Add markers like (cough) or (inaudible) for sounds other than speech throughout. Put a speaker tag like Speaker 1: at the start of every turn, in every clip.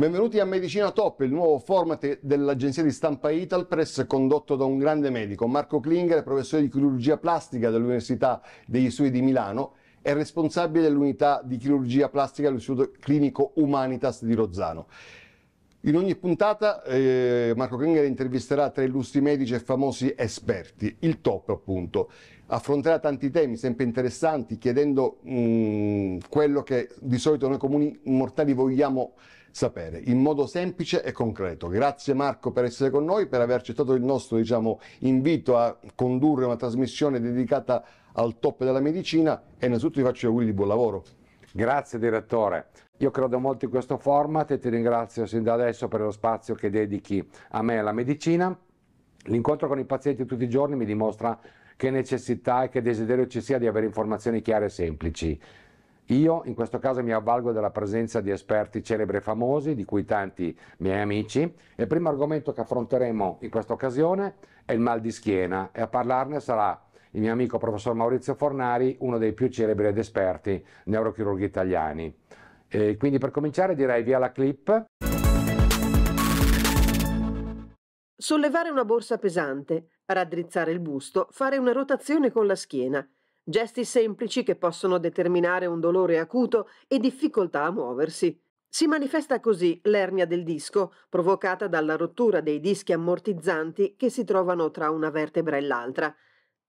Speaker 1: Benvenuti a Medicina Top, il nuovo format dell'agenzia di stampa Italpress condotto da un grande medico, Marco Klinger, professore di chirurgia plastica dell'Università degli Studi di Milano e responsabile dell'unità di chirurgia plastica dell'Istituto Clinico Humanitas di Rozzano. In ogni puntata eh, Marco Klinger intervisterà tre illustri medici e famosi esperti, il top appunto. Affronterà tanti temi sempre interessanti chiedendo mh, mm, quello che di solito noi comuni mortali vogliamo sapere sapere in modo semplice e concreto. Grazie Marco per essere con noi, per aver accettato il nostro diciamo, invito a condurre una trasmissione dedicata al top della medicina e innanzitutto ti faccio gli auguri di buon lavoro. Grazie direttore. Io credo molto in questo format e ti ringrazio sin da adesso per lo spazio che dedichi a me e alla medicina. L'incontro con i pazienti tutti i giorni mi dimostra che necessità e che desiderio ci sia di avere informazioni chiare e semplici. Io in questo caso mi avvalgo della presenza di esperti celebri e famosi, di cui tanti miei amici. Il primo argomento che affronteremo in questa occasione è il mal di schiena e a parlarne sarà il mio amico professor Maurizio Fornari, uno dei più celebri ed esperti neurochirurghi italiani. E quindi per cominciare direi via la clip.
Speaker 2: Sollevare una borsa pesante, raddrizzare il busto, fare una rotazione con la schiena – gesti semplici che possono determinare un dolore acuto e difficoltà a muoversi. Si manifesta così l'ernia del disco, provocata dalla rottura dei dischi ammortizzanti che si trovano tra una vertebra e l'altra.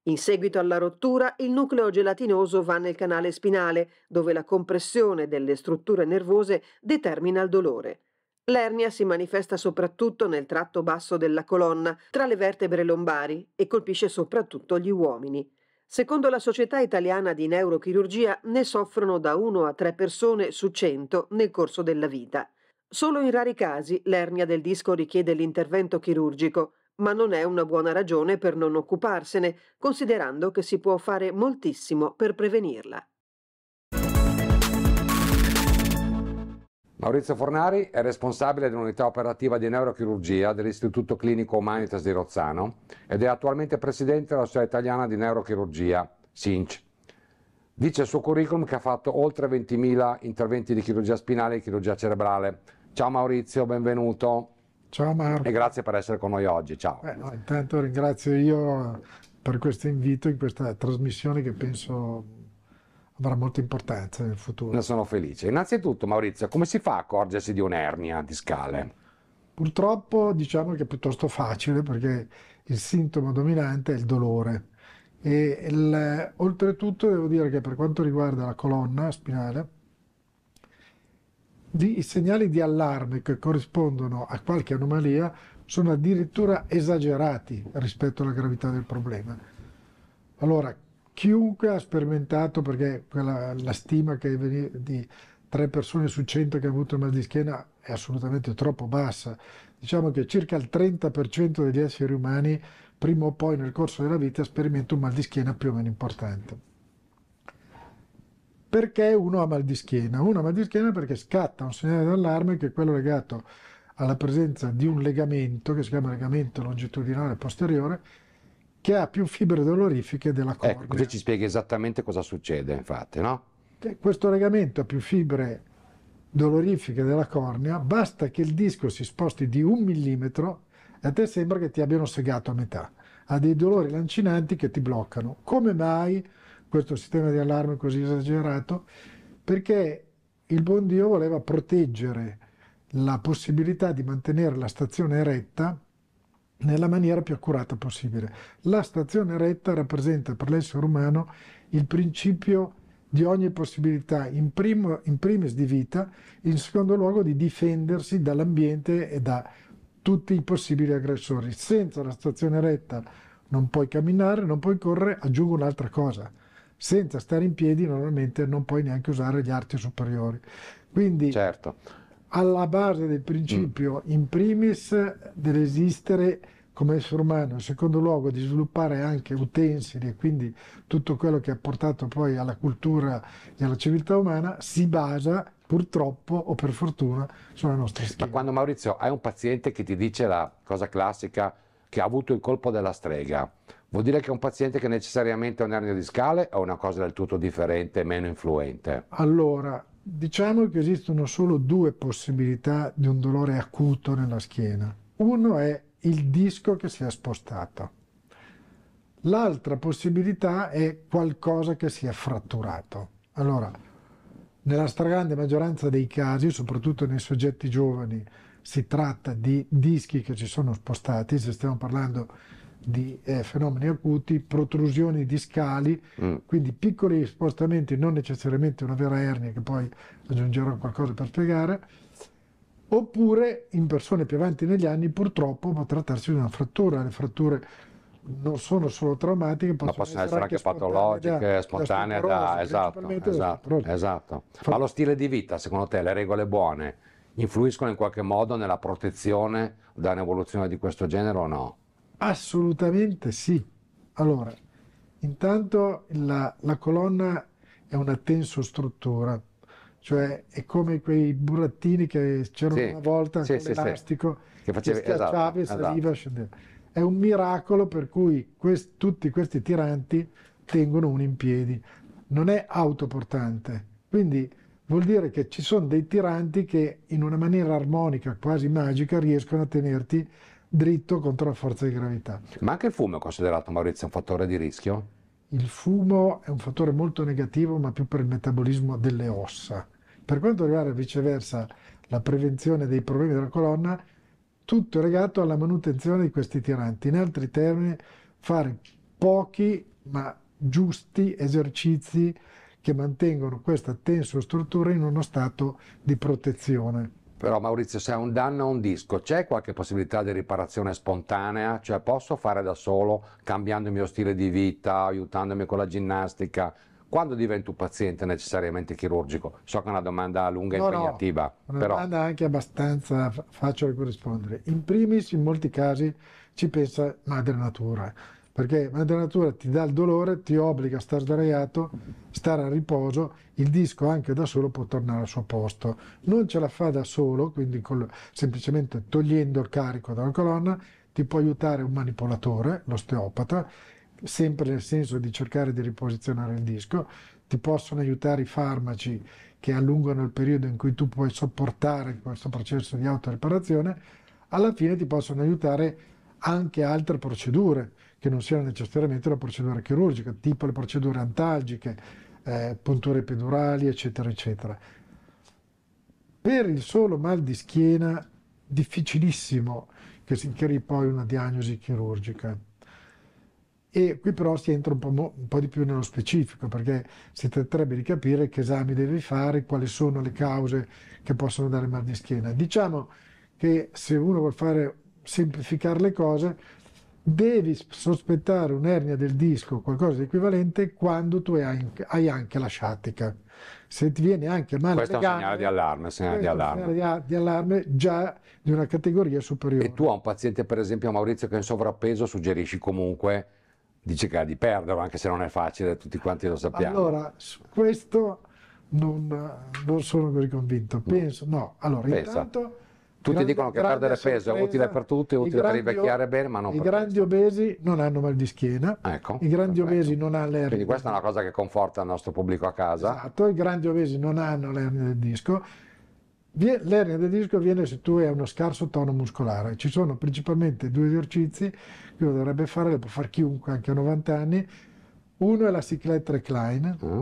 Speaker 2: In seguito alla rottura, il nucleo gelatinoso va nel canale spinale, dove la compressione delle strutture nervose determina il dolore. L'ernia si manifesta soprattutto nel tratto basso della colonna, tra le vertebre lombari, e colpisce soprattutto gli uomini. Secondo la Società Italiana di Neurochirurgia ne soffrono da 1 a 3 persone su 100 nel corso della vita. Solo in rari casi l'ernia del disco richiede l'intervento chirurgico, ma non è una buona ragione per non occuparsene, considerando che si può fare moltissimo per prevenirla.
Speaker 1: Maurizio Fornari è responsabile dell'unità operativa di neurochirurgia dell'Istituto Clinico Humanitas di Rozzano ed è attualmente presidente della Società Italiana di Neurochirurgia, SINCH. Dice il suo curriculum che ha fatto oltre 20.000 interventi di chirurgia spinale e chirurgia cerebrale. Ciao Maurizio, benvenuto.
Speaker 3: Ciao Marco. E
Speaker 1: grazie per essere con noi oggi. Ciao.
Speaker 3: Beh, no, intanto ringrazio io per questo invito in questa trasmissione che penso avrà molta importanza nel futuro. Ne
Speaker 1: sono felice. Innanzitutto, Maurizio, come si fa a accorgersi di un'ernia discale?
Speaker 3: Purtroppo diciamo che è piuttosto facile perché il sintomo dominante è il dolore. E il, oltretutto devo dire che per quanto riguarda la colonna spinale, di, i segnali di allarme che corrispondono a qualche anomalia sono addirittura esagerati rispetto alla gravità del problema. Allora, chiunque ha sperimentato, perché quella, la stima che veniva di 3 persone su 100 che hanno avuto il mal di schiena è assolutamente troppo bassa. Diciamo che circa il 30% degli esseri umani prima o poi nel corso della vita sperimenta un mal di schiena più o meno importante. Perché uno ha mal di schiena? Uno ha mal di schiena perché scatta un segnale d'allarme che è quello legato alla presenza di un legamento che si chiama legamento longitudinale posteriore che ha più fibre dolorifiche della ecco,
Speaker 1: cornea. Ecco, così ci spiega esattamente cosa succede, infatti, no?
Speaker 3: Questo legamento ha più fibre dolorifiche della cornea, basta che il disco si sposti di un millimetro e a te sembra che ti abbiano segato a metà. Ha dei dolori lancinanti che ti bloccano. Come mai questo sistema di allarme così esagerato? Perché il buon Dio voleva proteggere la possibilità di mantenere la stazione eretta nella maniera più accurata possibile. La stazione retta rappresenta per l'essere umano il principio di ogni possibilità, in, primo, in primis di vita, in secondo luogo di difendersi dall'ambiente e da tutti i possibili aggressori. Senza la stazione retta non puoi camminare, non puoi correre, aggiungo un'altra cosa, senza stare in piedi normalmente non puoi neanche usare gli arti superiori. Quindi certo alla base del principio mm. in primis dell'esistere come essere umano, in secondo luogo di sviluppare anche utensili e quindi tutto quello che ha portato poi alla cultura e alla civiltà umana si basa purtroppo o per fortuna sulla nostra
Speaker 1: schiena. Ma quando Maurizio hai un paziente che ti dice la cosa classica che ha avuto il colpo della strega, vuol dire che è un paziente che necessariamente ha un un'ernia discale o una cosa del tutto differente, meno influente?
Speaker 3: Allora, Diciamo che esistono solo due possibilità di un dolore acuto nella schiena. Uno è il disco che si è spostato. L'altra possibilità è qualcosa che si è fratturato. Allora, nella stragrande maggioranza dei casi, soprattutto nei soggetti giovani, si tratta di dischi che si sono spostati, se stiamo parlando di di eh, fenomeni acuti, protrusioni di scali, mm. quindi piccoli spostamenti, non necessariamente una vera ernia, che poi aggiungerò qualcosa per spiegare, oppure in persone più avanti negli anni purtroppo può trattarsi di una frattura. Le fratture non sono solo traumatiche, possono, possono essere, anche, anche patologiche, spontanee, da, esatto, da, esatto,
Speaker 1: esatto, esatto. Ma lo stile di vita, secondo te, le regole buone influiscono in qualche modo nella protezione da un'evoluzione di questo genere o no?
Speaker 3: Assolutamente sì. Allora, intanto la, la colonna è una tensostruttura, cioè è come quei burattini che c'erano sì, una volta sì, con sì, l'elastico sì. che facevi, schiacciavi esatto, saliva esatto. scendeva. È un miracolo per cui quest, tutti questi tiranti tengono uno in piedi. Non è autoportante, quindi vuol dire che ci sono dei tiranti che in una maniera armonica, quasi magica, riescono a tenerti dritto contro la forza di gravità. Ma anche il
Speaker 1: fumo è considerato, Maurizio, un fattore di rischio?
Speaker 3: Il fumo è un fattore molto negativo, ma più per il metabolismo delle ossa. Per quanto riguarda viceversa la prevenzione dei problemi della colonna, tutto è legato alla manutenzione di questi tiranti. In altri termini, fare pochi ma giusti esercizi che mantengono questa tensostruttura in uno stato di protezione.
Speaker 1: Però Maurizio, se è un danno a un disco, c'è qualche possibilità di riparazione spontanea? Cioè posso fare da solo, cambiando il mio stile di vita, aiutandomi con la ginnastica? Quando divento un paziente necessariamente chirurgico? So che è una domanda lunga e no, impegnativa. No, una però...
Speaker 3: domanda anche abbastanza facile da rispondere. In primis, in molti casi, ci pensa madre natura perché la natura ti dà il dolore, ti obbliga a stare sdraiato, stare a riposo, il disco anche da solo può tornare al suo posto. Non ce la fa da solo, quindi col, semplicemente togliendo il carico dalla colonna, ti può aiutare un manipolatore, l'osteopata, sempre nel senso di cercare di riposizionare il disco, ti possono aiutare i farmaci che allungano il periodo in cui tu puoi sopportare questo processo di autoreparazione, alla fine ti possono aiutare anche altre procedure che non siano necessariamente la procedura chirurgica, tipo le procedure antalgiche, eh, punture pedurali, eccetera, eccetera. Per il solo mal di schiena, difficilissimo che si inchieri poi una diagnosi chirurgica. E qui però si entra un po', mo, un po', di più nello specifico, perché si tratterebbe di capire che esami devi fare, quali sono le cause che possono dare mal di schiena. Diciamo che se uno vuole fare semplificare le cose, devi sospettare un'ernia del disco o qualcosa di equivalente quando tu hai anche, la sciatica. Se ti viene anche male Questo è un segnale
Speaker 1: di allarme, segnale di allarme.
Speaker 3: Segnale di allarme già di una categoria superiore.
Speaker 1: E tu a un paziente, per esempio, Maurizio, che è in sovrappeso, suggerisci comunque, di cercare di perderlo, anche se non è facile, tutti quanti lo sappiamo.
Speaker 3: Allora, su questo non, non sono così convinto. Mm. Penso, no, allora Pensa. intanto tutti grandi, dicono che perdere peso è utile per
Speaker 1: tutti, è utile per invecchiare bene, ma non I grandi
Speaker 3: questo. obesi non hanno mal di schiena, ecco, i grandi perfetto. obesi non hanno l'ernia. Quindi
Speaker 1: questa è una cosa che conforta il nostro pubblico a casa.
Speaker 3: Esatto, i grandi obesi non hanno l'ernia del disco. L'ernia del disco viene se tu hai uno scarso tono muscolare. Ci sono principalmente due esercizi che uno dovrebbe fare, lo può fare chiunque anche a 90 anni. Uno è la ciclette recline. Mm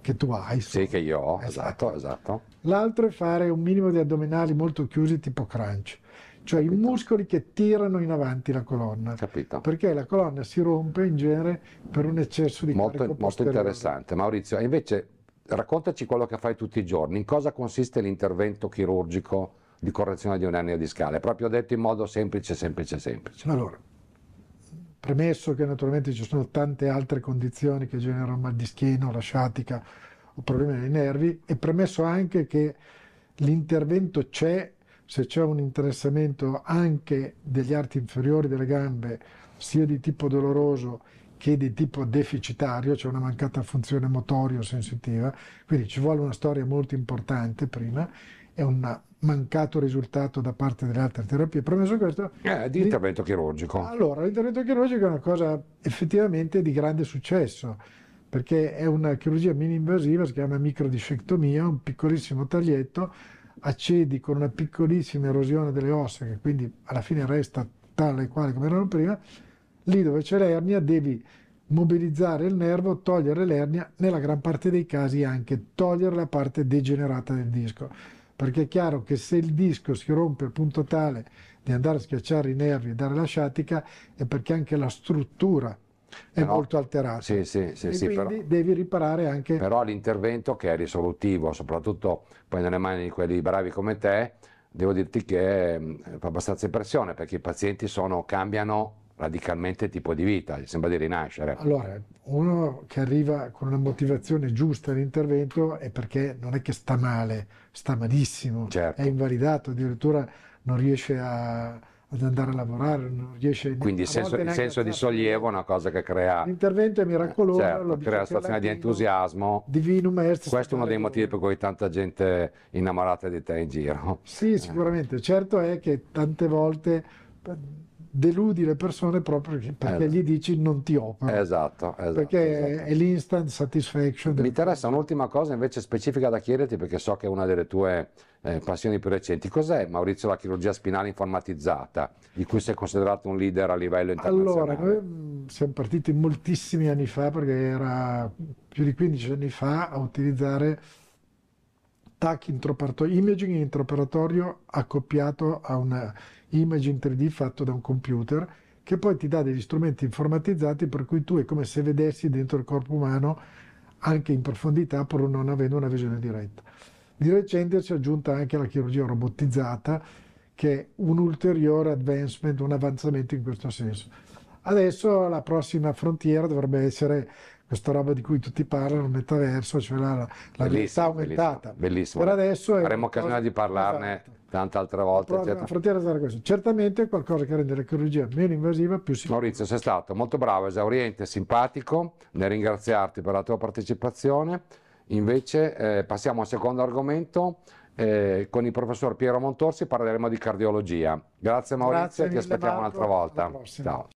Speaker 3: che
Speaker 1: tu hai. Sì, che io ho, esatto. esatto, esatto.
Speaker 3: L'altro è fare un minimo di addominali molto chiusi tipo crunch, cioè Capito. i muscoli che tirano in avanti la colonna. Capito. Perché la colonna si rompe in
Speaker 1: genere per un eccesso di molto, carico Molto interessante. Maurizio, invece raccontaci quello che fai tutti i giorni, in cosa consiste l'intervento chirurgico di correzione di un'ernia discale, proprio detto in modo semplice, semplice, semplice.
Speaker 3: Allora, Premesso che naturalmente ci sono tante altre condizioni che generano mal di schiena, la sciatica o problemi dei nervi e premesso anche che l'intervento c'è se c'è un interessamento anche degli arti inferiori delle gambe, sia di tipo doloroso che di tipo deficitario, c'è cioè una mancata funzione motorio sensitiva, quindi ci vuole una storia molto importante prima è un mancato risultato da parte delle altre terapie. Premesso questo... Eh, di
Speaker 1: intervento chirurgico.
Speaker 3: Allora, l'intervento chirurgico è una cosa effettivamente di grande successo, perché è una chirurgia mini-invasiva, si chiama microdiscectomia, un piccolissimo taglietto, accedi con una piccolissima erosione delle ossa, che quindi alla fine resta tale e quale come erano prima, lì dove c'è l'ernia devi mobilizzare il nervo, togliere l'ernia, nella gran parte dei casi anche togliere la parte degenerata del disco perché è chiaro che se il disco si rompe al punto tale di andare a schiacciare i nervi e dare la sciatica è perché anche la struttura è però, molto alterata.
Speaker 1: Sì, sì, sì, sì però,
Speaker 3: devi riparare anche...
Speaker 1: Però l'intervento che è risolutivo, soprattutto poi nelle mani di quelli bravi come te, devo dirti che fa abbastanza impressione perché i pazienti sono, cambiano radicalmente il tipo di vita, sembra di rinascere.
Speaker 3: Allora, uno che arriva con una motivazione giusta all'intervento è perché non è che sta male, sta malissimo, certo. è invalidato, addirittura non riesce a, ad andare a lavorare, non riesce Quindi il senso, il senso di
Speaker 1: sollievo è una cosa che crea...
Speaker 3: L'intervento è miracoloso, eh, certo, crea una situazione di
Speaker 1: entusiasmo. Divino est. Questo è uno dei motivi per cui tanta gente innamorata di te in giro.
Speaker 3: Sì, sicuramente. Eh. Certo è che tante volte deludi le persone proprio perché, perché gli dici non ti opero.
Speaker 1: Esatto, esatto Perché esatto.
Speaker 3: è l'instant satisfaction. Mi
Speaker 1: interessa un'ultima cosa invece specifica da chiederti perché so che è una delle tue eh, passioni più recenti. Cos'è Maurizio la chirurgia spinale informatizzata di cui sei considerato un leader a livello
Speaker 3: internazionale? Allora, noi mm, siamo partiti moltissimi anni fa perché era più di 15 anni fa a utilizzare TAC intraoperatorio, imaging intraoperatorio accoppiato a una image 3D fatto da un computer che poi ti dà degli strumenti informatizzati per cui tu è come se vedessi dentro il corpo umano anche in profondità pur non avendo una visione diretta. Di recente si è aggiunta anche la chirurgia robotizzata che è un ulteriore advancement, un avanzamento in questo senso. Adesso la prossima frontiera dovrebbe essere questa roba di cui tutti parlano, il metaverso, cioè la, la realtà aumentata. Bellissimo. Per adesso è Avremo occasione di
Speaker 1: parlarne esatto. tante altre volte. La,
Speaker 3: frontiera sarà questa. Certamente è qualcosa che rende la chirurgia meno invasiva, più sicura. Maurizio, sei stato
Speaker 1: molto bravo, esauriente, simpatico, nel ringraziarti per la tua partecipazione. Invece eh, passiamo al secondo argomento. Eh, con il professor Piero Montorsi parleremo di cardiologia. Grazie Maurizio, Grazie ti aspettiamo Marco, un'altra volta. Ciao.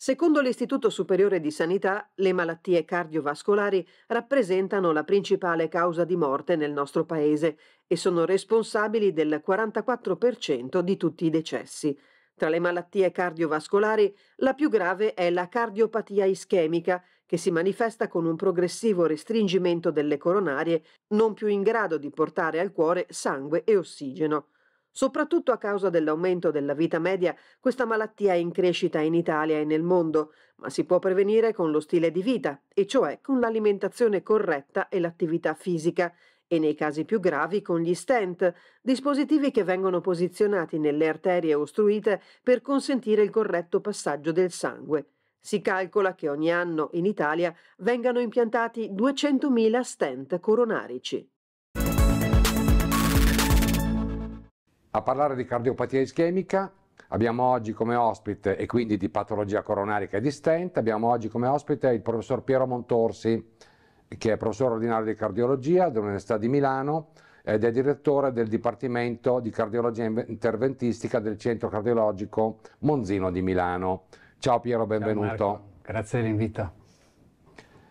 Speaker 2: Secondo l'Istituto Superiore di Sanità, le malattie cardiovascolari rappresentano la principale causa di morte nel nostro Paese e sono responsabili del 44% di tutti i decessi. Tra le malattie cardiovascolari, la più grave è la cardiopatia ischemica, che si manifesta con un progressivo restringimento delle coronarie, non più in grado di portare al cuore sangue e ossigeno. Soprattutto a causa dell'aumento della vita media, questa malattia è in crescita in Italia e nel mondo, ma si può prevenire con lo stile di vita, e cioè con l'alimentazione corretta e l'attività fisica, e nei casi più gravi con gli stent, dispositivi che vengono posizionati nelle arterie ostruite per consentire il corretto passaggio del sangue. Si calcola che ogni anno in Italia vengano impiantati 200.000 stent coronarici.
Speaker 1: a parlare di cardiopatia ischemica. Abbiamo oggi come ospite, e quindi di patologia coronarica e di stent, abbiamo oggi come ospite il professor Piero Montorsi, che è professore ordinario di cardiologia dell'Università di Milano ed è direttore del Dipartimento di Cardiologia Interventistica del Centro Cardiologico Monzino di Milano. Ciao Piero, benvenuto. Ciao
Speaker 4: Grazie dell'invito.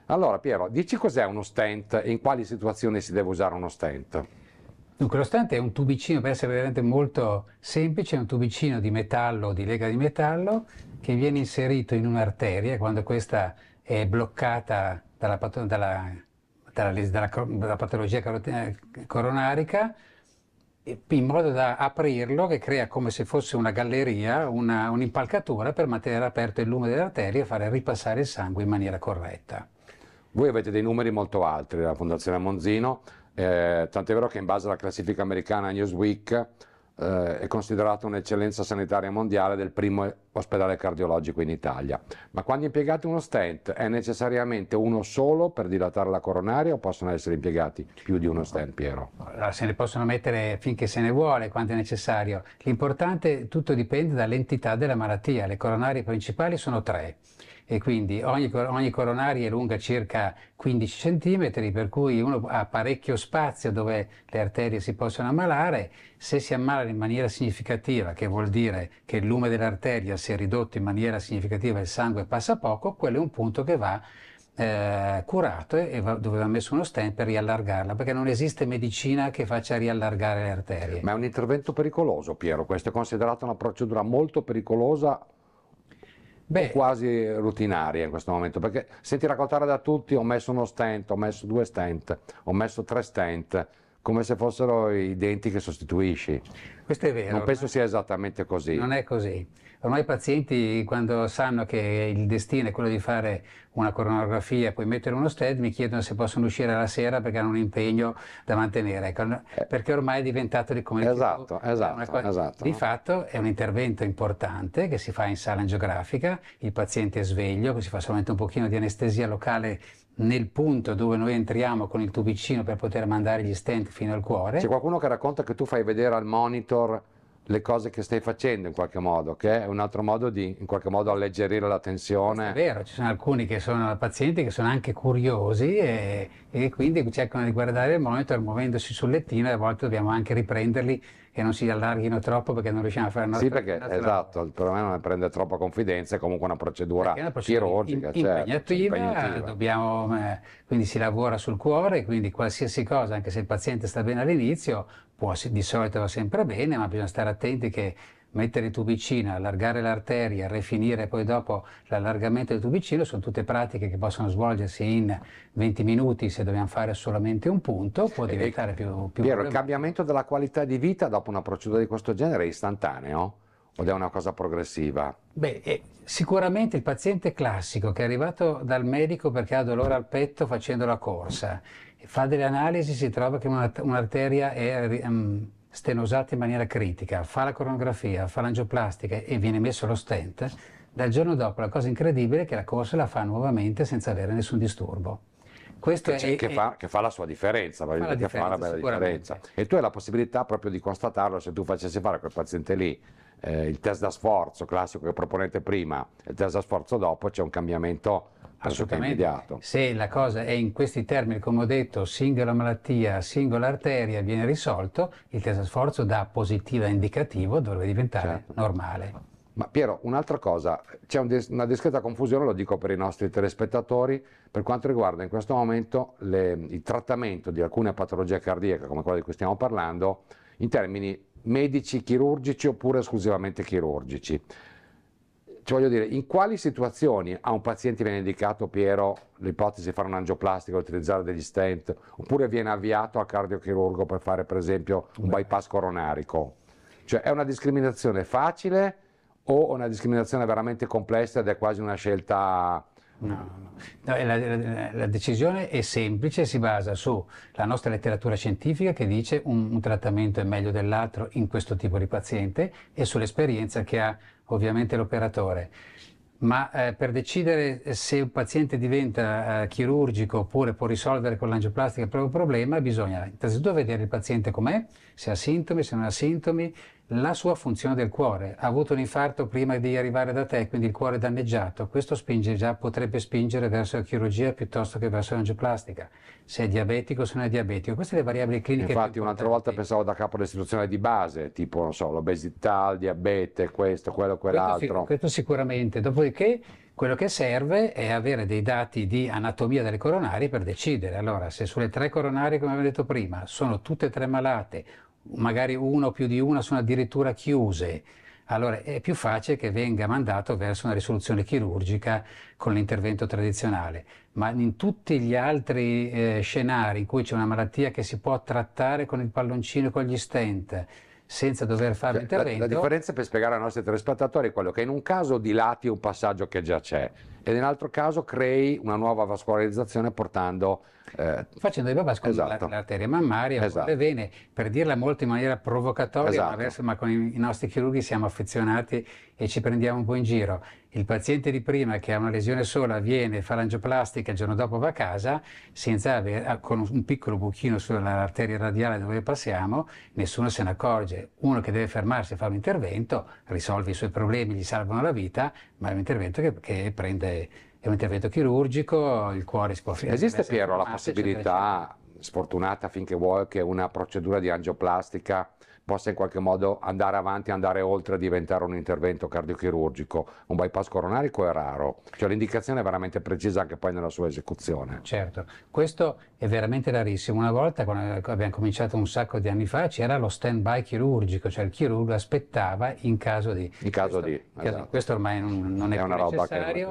Speaker 1: Allora Piero, dici cos'è uno stent e in quali situazioni si deve usare uno stent?
Speaker 4: Dunque lo stante è un tubicino, per essere veramente molto semplice, è un tubicino di metallo, di lega di metallo, che viene inserito in un'arteria quando questa è bloccata dalla, dalla, dalla, dalla patologia eh, coronarica, in modo da aprirlo, che crea come se fosse una galleria, una, un'impalcatura per mantenere aperto il lume dell'arteria e fare ripassare il sangue in maniera corretta.
Speaker 1: Voi avete dei numeri molto alti, della Fondazione Monzino, eh, tant'è vero che in base alla classifica americana Newsweek eh, è considerata un'eccellenza sanitaria mondiale del primo ospedale cardiologico in Italia. Ma quando impiegate uno stent è necessariamente uno solo per dilatare la coronaria o possono essere impiegati più di uno stent, Piero?
Speaker 4: Allora, se ne possono mettere finché se ne vuole, quanto è necessario. L'importante, tutto dipende dall'entità della malattia. Le coronarie principali sono tre e quindi ogni, ogni coronaria è lunga circa 15 cm, per cui uno ha parecchio spazio dove le arterie si possono ammalare. Se si ammala in maniera significativa, che vuol dire che il lume dell'arteria si se ridotto in maniera significativa il sangue passa poco, quello è un punto che va eh, curato e, e va, dove va messo uno stent per riallargarla, perché non esiste medicina che faccia riallargare le arterie.
Speaker 1: Ma è un intervento pericoloso, Piero, questo è considerato una procedura molto pericolosa Beh, quasi rutinaria in questo momento, perché senti raccontare da tutti ho messo uno stent, ho messo due stent, ho messo tre stent, come se fossero i denti che sostituisci.
Speaker 4: Questo è vero. Non penso
Speaker 1: sia esattamente così. Non
Speaker 4: è così. Ormai i pazienti quando sanno che il destino è quello di fare una coronografia e poi mettere uno stent mi chiedono se possono uscire la sera perché hanno un impegno da mantenere, ecco, eh. perché ormai è diventato di come esatto, tipo, esatto, cosa... esatto. Di fatto è un intervento importante che si fa in sala angiografica, il paziente è sveglio, si fa solamente un pochino di anestesia locale nel punto dove noi entriamo con il tubicino per poter mandare gli stent fino al cuore. C'è
Speaker 1: qualcuno che racconta che tu fai vedere al monitor le cose che stai facendo in qualche modo, che è un altro modo di in qualche modo alleggerire la tensione. è
Speaker 4: vero, ci sono alcuni che sono pazienti che sono anche curiosi e, e quindi cercano di guardare il monitor muovendosi sul lettino e a volte dobbiamo anche riprenderli che non si allarghino troppo perché non riusciamo a fare una Sì, perché esatto,
Speaker 1: il problema è prendere troppa confidenza, è comunque una procedura, una procedura chirurgica, in, certo, impegnativa, impegnativa.
Speaker 4: Dobbiamo, eh, quindi si lavora sul cuore, quindi qualsiasi cosa, anche se il paziente sta bene all'inizio, può, di solito va sempre bene, ma bisogna stare attenti che mettere il tubicino, allargare l'arteria, rifinire poi dopo l'allargamento del tubicino, sono tutte pratiche che possono svolgersi in 20 minuti se dobbiamo fare solamente un punto, può diventare e, più, più Piero, il
Speaker 1: cambiamento della qualità di vita dopo una procedura di questo genere è istantaneo? Ed è una cosa progressiva?
Speaker 4: Beh, eh, sicuramente il paziente classico che è arrivato dal medico perché ha dolore al petto facendo la corsa, fa delle analisi, si trova che un'arteria è mm, stenosate in maniera critica, fa la coronografia, fa l'angioplastica e viene messo lo stent, dal giorno dopo la cosa incredibile è che la corsa la fa nuovamente senza avere nessun disturbo.
Speaker 1: Questo che, è, che, è, fa, che fa, la sua differenza, fa la differenza, fa una bella differenza. E tu hai la possibilità proprio di constatarlo se tu facessi fare a quel paziente lì eh, il test da sforzo classico che proponete prima e il test da sforzo dopo, c'è un cambiamento assolutamente immediato.
Speaker 4: Se la cosa è in questi termini, come ho detto, singola malattia, singola arteria viene risolto, il test da sforzo da positivo a indicativo dovrebbe diventare certo. normale.
Speaker 1: Ma Piero, un'altra cosa, c'è un des- una discreta confusione, lo dico per i nostri telespettatori, per quanto riguarda in questo momento le, il trattamento di alcune patologie cardiache, come quella di cui stiamo parlando, in termini medici chirurgici oppure esclusivamente chirurgici. Ci cioè, voglio dire, in quali situazioni a un paziente viene indicato, Piero, l'ipotesi di fare un'angioplastica, utilizzare degli stent, oppure viene avviato a cardiochirurgo per fare per esempio un bypass coronarico? Cioè è una discriminazione facile o una discriminazione veramente complessa ed è quasi una scelta No,
Speaker 4: no. La, la, la, decisione è semplice, si basa sulla nostra letteratura scientifica che dice un, un trattamento è meglio dell'altro in questo tipo di paziente e sull'esperienza che ha ovviamente l'operatore ma eh, per decidere se un paziente diventa eh, chirurgico oppure può risolvere con l'angioplastica il proprio problema, bisogna innanzitutto vedere il paziente com'è, se ha sintomi, se non ha sintomi, la sua funzione del cuore. Ha avuto un infarto prima di arrivare da te, quindi il cuore è danneggiato. Questo spinge già, potrebbe spingere verso la chirurgia piuttosto che verso l'angioplastica. Se è diabetico, se non è diabetico. Queste sono le variabili cliniche. Infatti, un'altra
Speaker 1: volta pensavo da capo all'istituzione di base, tipo, non so, l'obesità, il diabete, questo, quello, quell'altro. Questo,
Speaker 4: questo sicuramente. Dopodiché. Quello che serve è avere dei dati di anatomia delle coronarie per decidere. Allora, se sulle tre coronarie, come abbiamo detto prima, sono tutte e tre malate, magari uno o più di una sono addirittura chiuse. Allora è più facile che venga mandato verso una risoluzione chirurgica con l'intervento tradizionale, ma in tutti gli altri eh, scenari in cui c'è una malattia che si può trattare con il palloncino e con gli stent, senza dover fare cioè, l'intervento. La, la, differenza
Speaker 1: per spiegare ai nostri telespettatori è quello che in un caso dilati un passaggio che già c'è e nell'altro caso crei una nuova vascolarizzazione portando...
Speaker 4: Eh, Facendo i babascoli esatto. l'arteria mammaria esatto. le vene, per dirla molto in maniera provocatoria, esatto. ma, verso, ma con i, i nostri chirurghi siamo affezionati e ci prendiamo un po' in giro il paziente di prima che ha una lesione sola viene, fa l'angioplastica, il giorno dopo va a casa, senza avere, ah, con un piccolo buchino sull'arteria radiale dove passiamo, nessuno se ne accorge. Uno che deve fermarsi e fare un intervento risolve i suoi problemi, gli salvano la vita, ma è un intervento che, che prende, è un intervento chirurgico, il cuore si può fermare. Esiste Piero la possibilità, eccetera,
Speaker 1: eccetera. sfortunata finché vuoi, che una procedura di angioplastica possa in qualche modo andare avanti, andare oltre, a diventare un intervento cardiochirurgico. Un bypass coronarico è raro, cioè l'indicazione è veramente precisa anche poi nella sua esecuzione.
Speaker 4: Certo, questo è veramente rarissimo. Una volta, quando abbiamo cominciato un sacco di anni fa, c'era lo stand-by chirurgico, cioè il chirurgo aspettava in caso di... In caso questo, di... Esatto. Caso, questo ormai non, non è, è più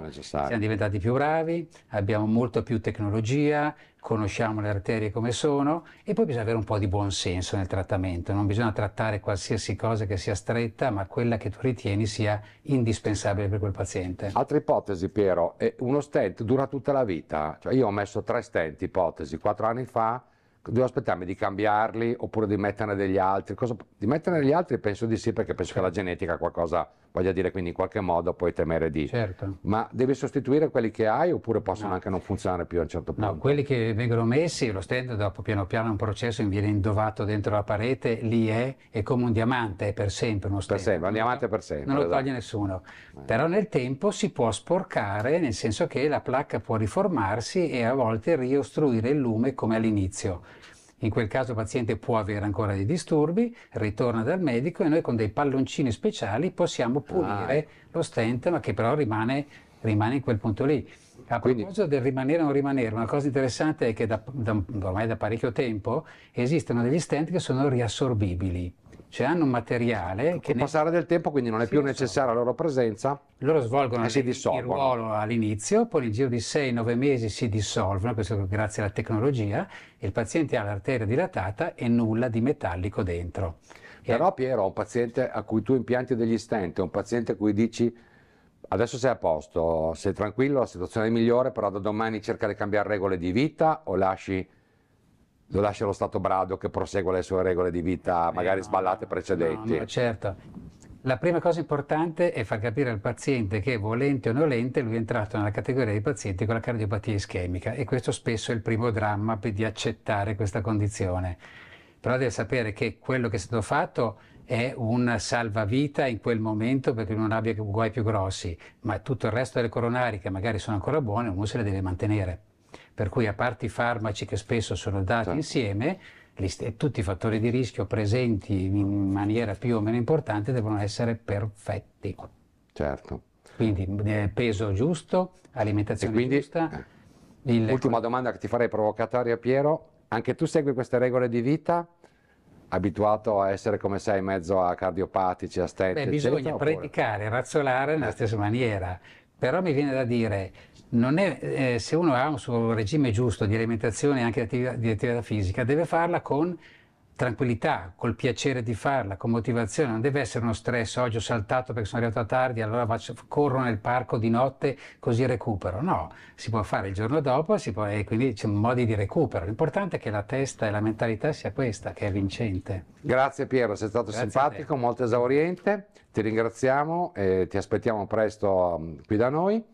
Speaker 4: necessario, siamo diventati più bravi, abbiamo molto più tecnologia, conosciamo le arterie come sono e poi bisogna avere un po' di buon senso nel trattamento, non bisogna trattare qualsiasi cosa che sia stretta, ma quella che tu ritieni sia indispensabile per quel paziente.
Speaker 1: Altra ipotesi, Piero, uno stent dura tutta la vita, cioè io ho messo tre stent, ipotesi, quattro anni fa devo aspettarmi di cambiarli oppure di metterne degli altri? Cosa, di metterne degli altri penso di sì, perché penso certo. che la genetica qualcosa voglia dire, quindi in qualche modo puoi temere di... Certo. Ma devi sostituire quelli che hai oppure possono no. anche non funzionare più a un certo punto? No,
Speaker 4: quelli che vengono messi, lo stand dopo piano piano un processo viene indovato dentro la parete, lì è, è come un diamante, è per sempre uno stand. Per sempre, un diamante per sempre. Non lo esatto. toglie nessuno. Eh. Però nel tempo si può sporcare, nel senso che la placca può riformarsi e a volte riostruire il lume come all'inizio. In quel caso il paziente può avere ancora dei disturbi, ritorna dal medico e noi con dei palloncini speciali possiamo pulire ah. Ecco. lo stent, ma che però rimane, rimane in quel punto lì. A Quindi... proposito del rimanere o non rimanere, una cosa interessante è che da, da, ormai da parecchio tempo esistono degli stent che sono riassorbibili cioè hanno un materiale che... Con ne... passare del tempo quindi non è sì, più necessaria so. la loro presenza. Loro svolgono il, il ruolo all'inizio, poi in giro di 6-9 mesi si dissolvono, questo grazie alla tecnologia, e il paziente ha l'arteria dilatata e nulla di metallico dentro.
Speaker 1: Però Piero, un paziente a cui tu impianti degli stent, un paziente a cui dici adesso sei a posto, sei tranquillo, la situazione è migliore, però da domani cerca di cambiare regole di vita o lasci lo lascia lo Stato brado che prosegue le sue regole di vita, eh, magari eh no, sballate precedenti. No, no,
Speaker 4: certo. La prima cosa importante è far capire al paziente che volente o nolente lui è entrato nella categoria dei pazienti con la cardiopatia ischemica e questo spesso è il primo dramma di accettare questa condizione. Però deve sapere che quello che è stato fatto è un salvavita in quel momento perché non abbia guai più grossi, ma tutto il resto delle coronari che magari sono ancora buone uno se le deve mantenere per cui a parte i farmaci che spesso sono dati sì. Certo. insieme, st- tutti i fattori di rischio presenti in maniera più o meno importante devono essere perfetti. Certo. Quindi eh, peso giusto, alimentazione quindi, giusta. Eh, il...
Speaker 1: Ultima domanda che ti farei provocatoria Piero, anche tu segui queste regole di vita? abituato a essere come sei in mezzo a cardiopatici, a stenti, Beh, bisogna eccetera,
Speaker 4: predicare, oppure? razzolare nella stessa maniera, però mi viene da dire non è, eh, se uno ha un suo regime giusto di alimentazione e anche di attività, di attività fisica, deve farla con tranquillità, col piacere di farla, con motivazione, non deve essere uno stress, oggi ho saltato perché sono arrivato tardi, allora faccio, corro nel parco di notte così recupero. No, si può fare il giorno dopo può, e quindi c'è modi di recupero. L'importante è che la testa e la mentalità sia questa, che è vincente.
Speaker 1: Grazie Piero, sei stato Grazie simpatico, molto esauriente, ti ringraziamo e ti aspettiamo presto mm, qui da noi.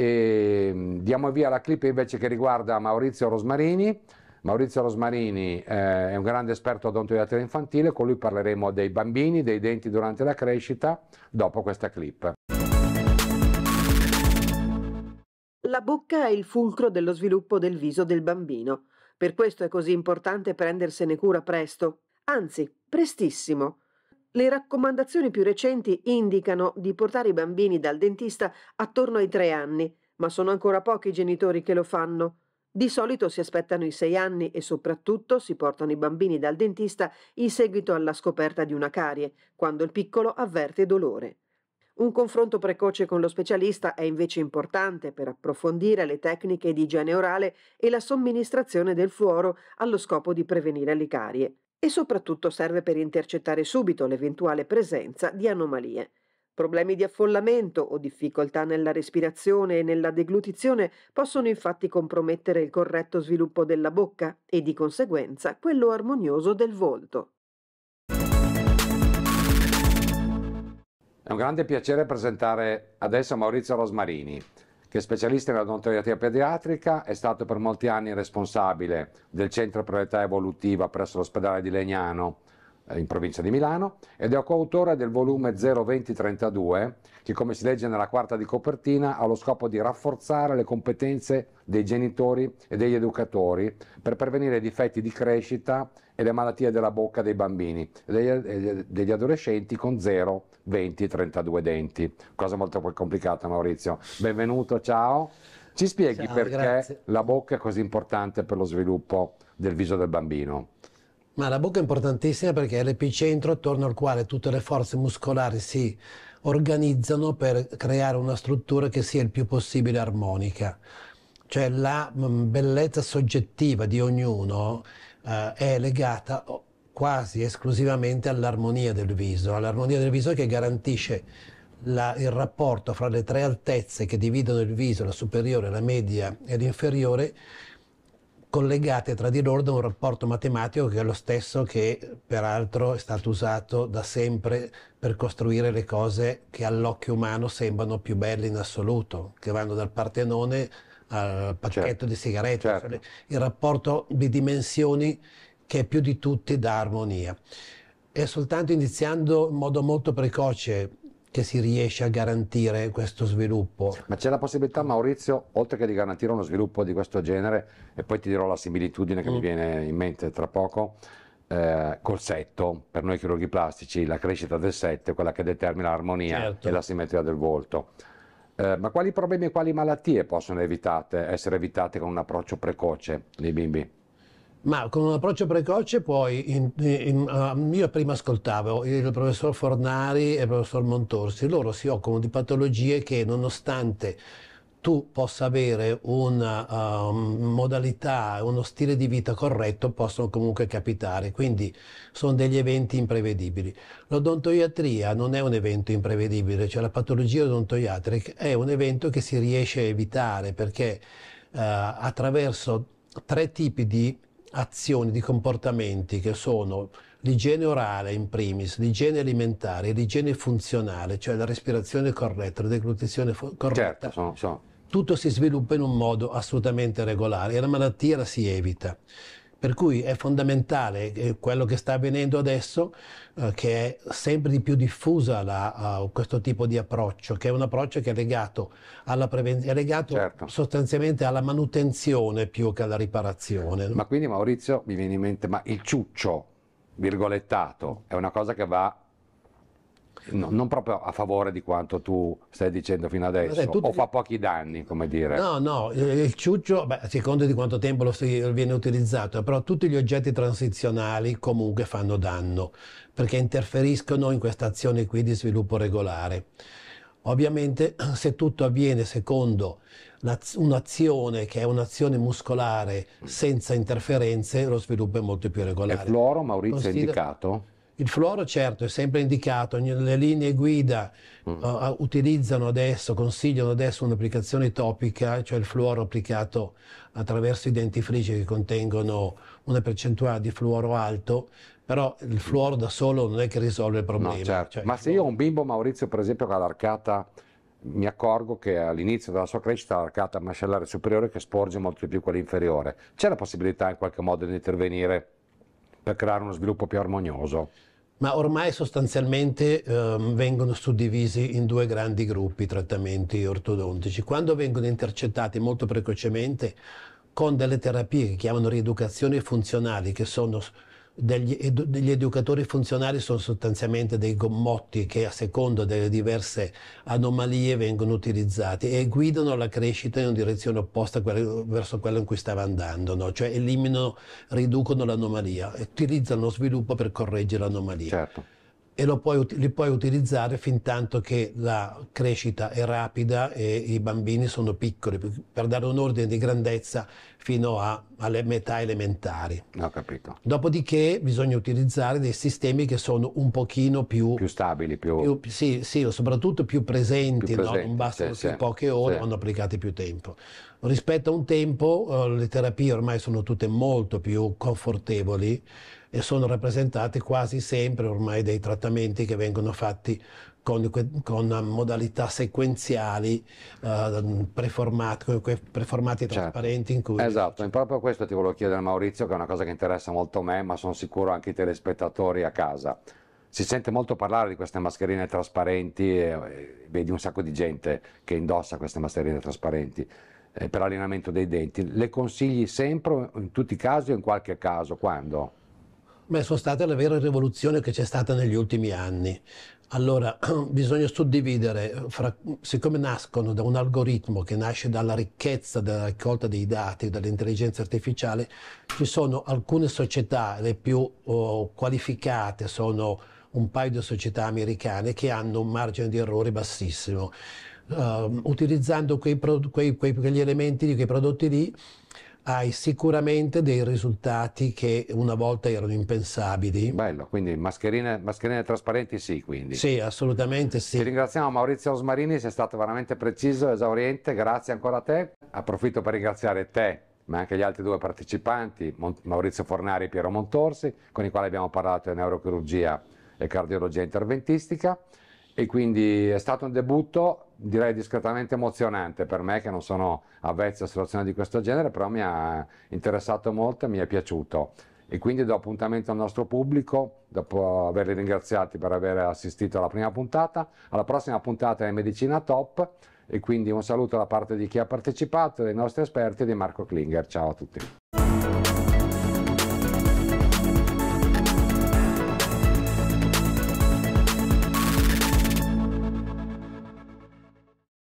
Speaker 1: E ehm, diamo via alla clip invece che riguarda Maurizio Rosmarini. Maurizio Rosmarini eh, è un grande esperto odontoiatria infantile, con lui parleremo dei bambini, dei denti durante la crescita, dopo questa clip.
Speaker 2: La bocca è il fulcro dello sviluppo del viso del bambino. Per questo è così importante prendersene cura presto, anzi prestissimo. Le raccomandazioni più recenti indicano di portare i bambini dal dentista attorno ai tre anni, ma sono ancora pochi i genitori che lo fanno. Di solito si aspettano i sei anni e soprattutto si portano i bambini dal dentista in seguito alla scoperta di una carie, quando il piccolo avverte dolore. Un confronto precoce con lo specialista è invece importante per approfondire le tecniche di igiene orale e la somministrazione del fluoro allo scopo di prevenire le carie e soprattutto serve per intercettare subito l'eventuale presenza di anomalie. Problemi di affollamento o difficoltà nella respirazione e nella deglutizione possono infatti compromettere il corretto sviluppo della bocca e di conseguenza quello armonioso del volto.
Speaker 1: È un grande piacere presentare adesso Maurizio Rosmarini che è specialista in odontoiatria pediatrica, è stato per molti anni responsabile del centro per l'età evolutiva presso l'ospedale di Legnano eh, in provincia di Milano ed è coautore del volume 02032 che come si legge nella quarta di copertina ha lo scopo di rafforzare le competenze dei genitori e degli educatori per prevenire i difetti di crescita e le malattie della bocca dei bambini e degli, adolescenti con zero 20-32 denti. Cosa molto complicata Maurizio. Benvenuto, ciao. Ci spieghi ciao, perché grazie. la bocca è così importante per lo sviluppo del viso del bambino?
Speaker 5: Ma la bocca è importantissima perché è l'epicentro attorno al quale tutte le forze muscolari si organizzano per creare una struttura che sia il più possibile armonica. Cioè la mm, bellezza soggettiva di ognuno eh, è legata quasi esclusivamente all'armonia del viso, all'armonia del viso che garantisce la, il rapporto fra le tre altezze che dividono il viso, la superiore, la media e l'inferiore, collegate tra di loro da un rapporto matematico che è lo stesso che peraltro è stato usato da sempre per costruire le cose che all'occhio umano sembrano più belle in assoluto, che vanno dal Partenone al pacchetto certo, di sigarette. Cioè certo. il rapporto di dimensioni che più di tutti dà armonia. È soltanto iniziando in modo molto precoce che si riesce a garantire questo sviluppo.
Speaker 1: Ma c'è la possibilità, Maurizio, oltre che di garantire uno sviluppo di questo genere, e poi ti dirò la similitudine che mm. mi viene in mente tra poco, eh, col setto, per noi chirurghi plastici, la crescita del setto è quella che determina l'armonia certo. e la simmetria del volto. Eh, ma quali problemi e quali malattie possono evitate, essere evitate con un approccio precoce nei bimbi?
Speaker 5: Ma con un approccio precoce poi, in, in, uh, io prima ascoltavo il professor Fornari e il professor Montorsi, loro si occupano di patologie che nonostante tu possa avere una uh, ehm, modalità, uno stile di vita corretto, possono comunque capitare, quindi sono degli eventi imprevedibili. L'odontoiatria non è un evento imprevedibile, cioè la patologia odontoiatrica è un evento che si riesce a evitare perché uh, attraverso tre tipi di azioni, di comportamenti che sono l'igiene orale in primis, l'igiene alimentare, l'igiene funzionale, cioè la respirazione corretta, la deglutizione corretta. Certo, sono, sono tutto si sviluppa in un modo assolutamente regolare e la malattia la si evita. Per cui è fondamentale eh, quello che sta avvenendo adesso, eh, che è sempre di più diffusa la, uh, questo tipo di approccio, che è un approccio che è legato, alla preven- è legato certo. sostanzialmente alla manutenzione più che alla riparazione. Ma
Speaker 1: quindi Maurizio mi viene in mente, ma il ciuccio, virgolettato, è una cosa che va No, non proprio a favore di quanto tu stai dicendo fino adesso, Vabbè, o fa pochi danni, come dire. No,
Speaker 5: no, eh, il ciuccio, beh, a seconda di quanto tempo lo si, viene utilizzato, però tutti gli oggetti transizionali comunque fanno danno, perché interferiscono in questa azione qui di sviluppo regolare. Ovviamente (clears throat) se tutto avviene secondo un'azione che è un'azione muscolare senza interferenze, lo sviluppo è molto più regolare. E Floro Maurizio Considera... indicato? Il fluoro certo è sempre indicato, le linee guida mm. Uh, uh, utilizzano adesso, consigliano adesso un'applicazione topica, cioè il fluoro applicato attraverso i dentifrici che contengono una percentuale di fluoro alto, però il fluoro da solo non è che risolve il problema. No, certo. cioè, Ma se
Speaker 1: io ho un bimbo Maurizio per esempio che ha l'arcata mi accorgo che all'inizio della sua crescita ha l'arcata mascellare superiore che sporge molto di più quella inferiore. C'è la possibilità in qualche modo di intervenire per creare uno sviluppo più armonioso.
Speaker 5: Ma ormai sostanzialmente ehm, vengono suddivisi in due grandi gruppi i trattamenti ortodontici. Quando vengono intercettati molto precocemente con delle terapie che chiamano rieducazioni funzionali, che sono degli, edu degli, educatori funzionali sono sostanzialmente dei gommotti che a seconda delle diverse anomalie vengono utilizzati e guidano la crescita in una direzione opposta quella, verso quella in cui stava andando, no? cioè eliminano, riducono l'anomalia, utilizzano lo sviluppo per correggere l'anomalia. Certo e puoi, li puoi utilizzare fin tanto che la crescita è rapida e i bambini sono piccoli, per dare un ordine di grandezza fino a, alle metà elementari. Ho capito. Dopodiché bisogna utilizzare dei sistemi che sono un pochino più... Più stabili, più... più sì, sì, soprattutto più presenti, più presenti no? non bastano sì, sì, poche ore, sì. vanno applicati più tempo rispetto a un tempo eh, le terapie ormai sono tutte molto più confortevoli e sono rappresentate quasi sempre ormai dei trattamenti che vengono fatti con, con modalità sequenziali eh, preformati, e certo. trasparenti. In cui
Speaker 1: esatto, e proprio questo ti volevo chiedere Maurizio, che è una cosa che interessa molto a me, ma sono sicuro anche i telespettatori a casa. Si sente molto parlare di queste mascherine trasparenti, e, e vedi un sacco di gente che indossa queste mascherine trasparenti eh, per l'allenamento dei denti. Le consigli sempre, in tutti i casi o in qualche caso? Quando?
Speaker 5: Beh, sono state la vera rivoluzione che c'è stata negli ultimi anni. Allora, (clears throat) bisogna suddividere, eh, fra, siccome nascono da un algoritmo che nasce dalla ricchezza della raccolta dei dati, dall'intelligenza artificiale, ci sono alcune società, le più oh, qualificate, sono un paio di società americane che hanno un margine di errore bassissimo uh, utilizzando quei, quei, quegli elementi lì, quei prodotti lì, hai sicuramente dei risultati che una volta erano impensabili. Bello,
Speaker 1: quindi mascherine, mascherine trasparenti sì, quindi. Sì, assolutamente sì. Ti ringraziamo Maurizio Osmarini, sei stato veramente preciso, esauriente, grazie ancora a te. Approfitto per ringraziare te, ma anche gli altri due partecipanti, Maurizio Fornari e Piero Montorsi, con i quali abbiamo parlato di neurochirurgia e cardiologia interventistica. E quindi è stato un debutto direi discretamente emozionante per me che non sono avvezzo a situazioni di questo genere, però mi ha interessato molto e mi è piaciuto. E quindi do appuntamento al nostro pubblico, dopo averli ringraziati per aver assistito alla prima puntata, alla prossima puntata è Medicina Top e quindi un saluto da parte di chi ha partecipato, dei nostri esperti e di Marco Klinger. Ciao a tutti.